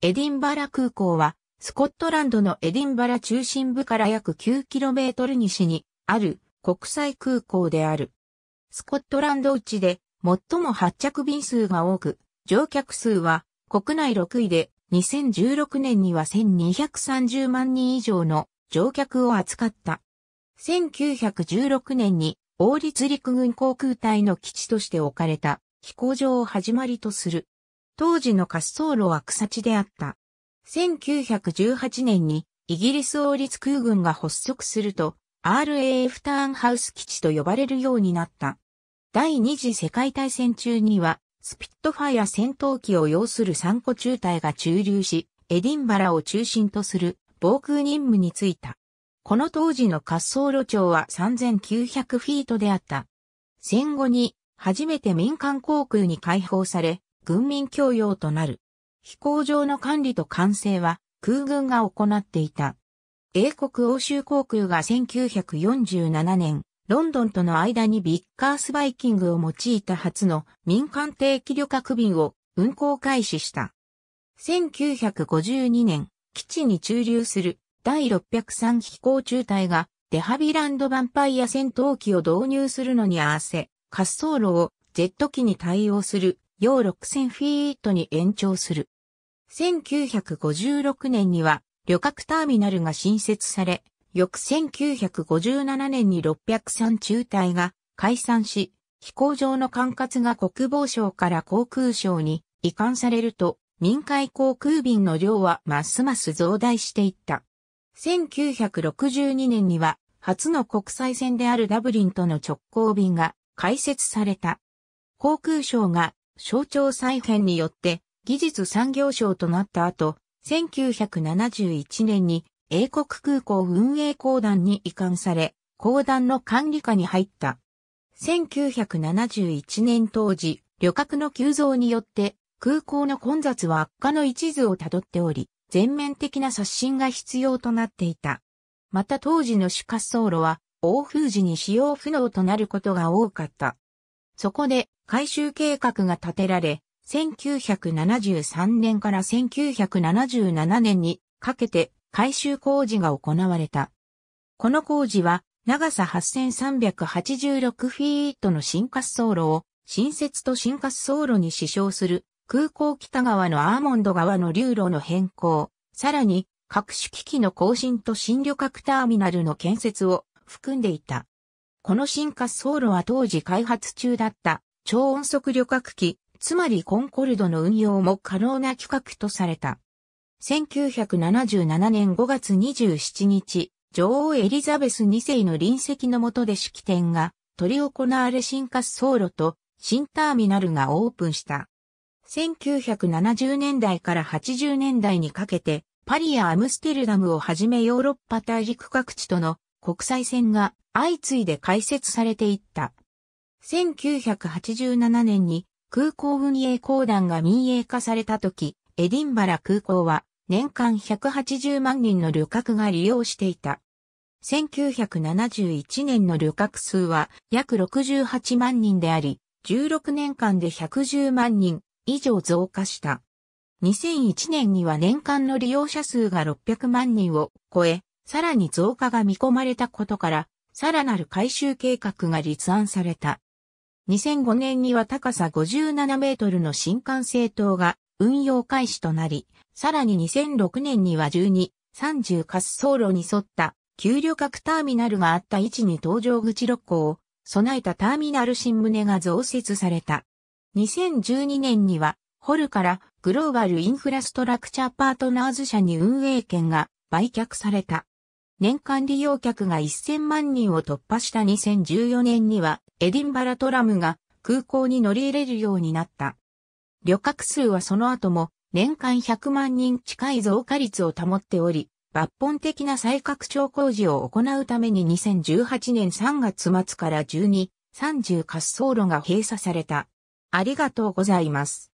エディンバラ空港は、スコットランドのエディンバラ中心部から約 9km 西にある国際空港である。スコットランド内で最も発着便数が多く、乗客数は国内6位で2016年には1230万人以上の乗客を扱った。1916年に王立陸軍航空隊の基地として置かれた飛行場を始まりとする。当時の滑走路は草地であった。1918年にイギリス王立空軍が発足すると RAF ターンハウス基地と呼ばれるようになった。第二次世界大戦中にはスピットファイア戦闘機を要する三個中隊が駐留し、エディンバラを中心とする防空任務に就いた。この当時の滑走路長は3900フィートであった。戦後に初めて民間航空に開放され、軍民共用となる。飛行場の管理と管制は空軍が行っていた。英国欧州航空が1947年、ロンドンとの間にビッカースバイキングを用いた初の民間定期旅客便を運航開始した。1952年、基地に駐留する第603飛行中隊がデハビランドヴァンパイア戦闘機を導入するのに合わせ、滑走路をジェット機に対応する要6000フィートに延長する。1956年には旅客ターミナルが新設され、翌1957年に603中隊が解散し、飛行場の管轄が国防省から航空省に移管されると、民間航空便の量はますます増大していった。1962年には、初の国際線であるダブリンとの直行便が開設された。航空省が省庁再編によって技術産業省となった後、1971年に英国空港運営公団に移管され、公団の管理下に入った。1971年当時、旅客の急増によって空港の混雑は悪化の一途をたどっており、全面的な刷新が必要となっていた。また当時の主滑走路は、大風時に使用不能となることが多かった。そこで、改修計画が立てられ、1973年から1977年にかけて改修工事が行われた。この工事は長さ8386フィートの新滑走路を新設と新滑走路に支障する空港北側のアーモンド側の流路の変更、さらに各種機器の更新と新旅客ターミナルの建設を含んでいた。この新滑走路は当時開発中だった超音速旅客機、つまりコンコルドの運用も可能な企画とされた。1977年5月27日、女王エリザベス2世の臨席の下で式典が取り行われ新滑走路と新ターミナルがオープンした。1970年代から80年代にかけて、パリやアムステルダムをはじめヨーロッパ大陸各地との国際線が相次いで開設されていった。1987年に空港運営公団が民営化された時、エディンバラ空港は年間180万人の旅客が利用していた。1971年の旅客数は約68万人であり、16年間で110万人以上増加した。2001年には年間の利用者数が600万人を超え、さらに増加が見込まれたことから、さらなる改修計画が立案された。2005年には高さ57メートルの新幹線棟が運用開始となり、さらに2006年には12、30滑走路に沿った給旅客ターミナルがあった位置に搭乗口6個を備えたターミナル新棟が増設された。2012年には、ホルからグローバルインフラストラクチャーパートナーズ社に運営権が売却された。年間利用客が1000万人を突破した2014年には、エディンバラトラムが空港に乗り入れるようになった。旅客数はその後も年間100万人近い増加率を保っており、抜本的な再拡張工事を行うために2018年3月末から12、30滑走路が閉鎖された。ありがとうございます。